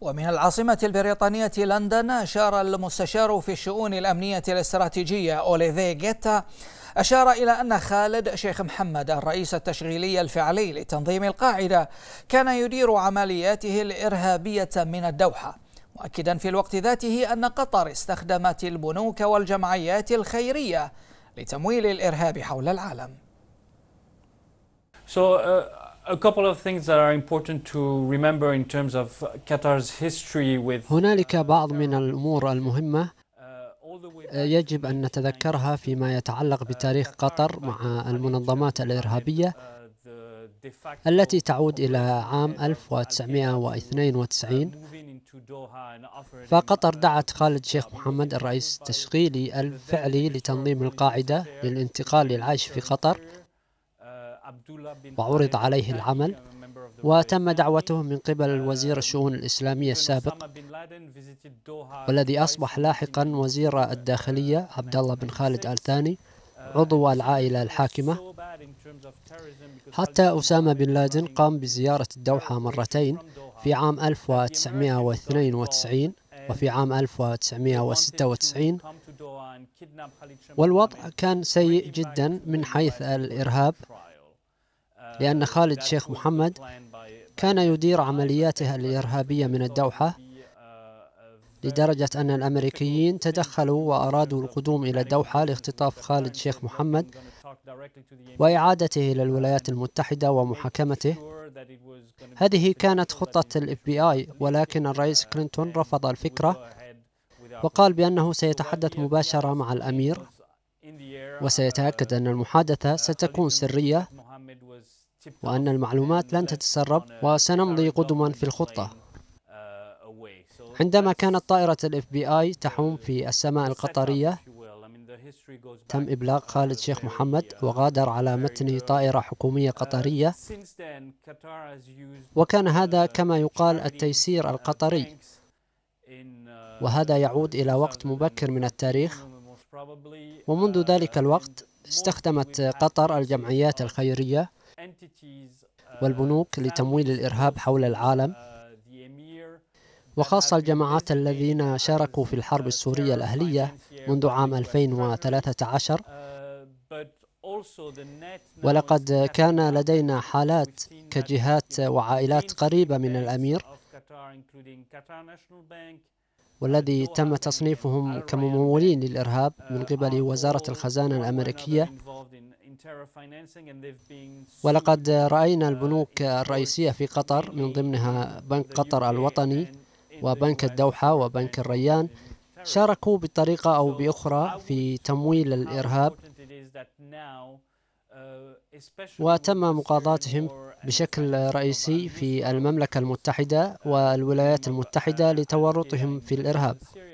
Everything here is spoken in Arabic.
ومن العاصمة البريطانية لندن أشار المستشار في الشؤون الأمنية الاستراتيجية أوليفي جيتا أشار إلى أن خالد شيخ محمد الرئيس التشغيلي الفعلي لتنظيم القاعدة كان يدير عملياته الإرهابية من الدوحة مؤكدا في الوقت ذاته أن قطر استخدمت البنوك والجمعيات الخيرية لتمويل الإرهاب حول العالم. So, uh... هناك هنالك بعض من الأمور المهمة uh, آه، يجب أن نتذكرها فيما يتعلق بتاريخ قطر مع المنظمات الإرهابية uh, التي تعود إلى عام 1992 فقطر دعت خالد شيخ محمد الرئيس التشغيلي الفعلي لتنظيم القاعدة للانتقال للعيش في قطر وعرض عليه العمل وتم دعوته من قبل uh, وزير الشؤون الإسلامية السابق والذي أصبح لاحقا وزير الداخلية عبد الله بن خالد آل ثاني uh, عضو العائلة الحاكمة حتى أسامة بن لادن قام بزيارة الدوحة مرتين في عام 1992 وفي عام 1996 والوضع كان سيء جدا من حيث الإرهاب لأن خالد شيخ محمد كان يدير عملياته الإرهابية من الدوحة لدرجة أن الأمريكيين تدخلوا وأرادوا القدوم إلى الدوحة لاختطاف خالد شيخ محمد وإعادته إلى الولايات المتحدة ومحاكمته هذه كانت خطة الاف بي اي ولكن الرئيس كلينتون رفض الفكرة وقال بأنه سيتحدث مباشرة مع الأمير وسيتأكد أن المحادثة ستكون سرية وأن المعلومات لن تتسرب وسنمضي قدما في الخطة uh, عندما كانت طائرة الاف بي اي تحوم في السماء القطرية تم إبلاغ خالد شيخ محمد وغادر على متن طائرة حكومية uh, قطرية وكان هذا كما يقال التيسير uh, القطري وهذا يعود إلى وقت مبكر من التاريخ ومنذ ذلك الوقت استخدمت قطر الجمعيات الخيرية والبنوك لتمويل الإرهاب حول العالم وخاصة الجماعات الذين شاركوا في الحرب السورية الأهلية منذ عام 2013 ولقد كان لدينا حالات كجهات وعائلات قريبة من الأمير والذي تم تصنيفهم كممولين للإرهاب من قبل وزارة الخزانة الأمريكية ولقد رأينا البنوك الرئيسية في قطر من ضمنها بنك قطر الوطني وبنك الدوحة وبنك الريان شاركوا بطريقة أو بأخرى في تمويل الإرهاب آه، وتم مقاضاتهم بشكل رئيسي في المملكة المتحدة والولايات المتحدة لتورطهم في الإرهاب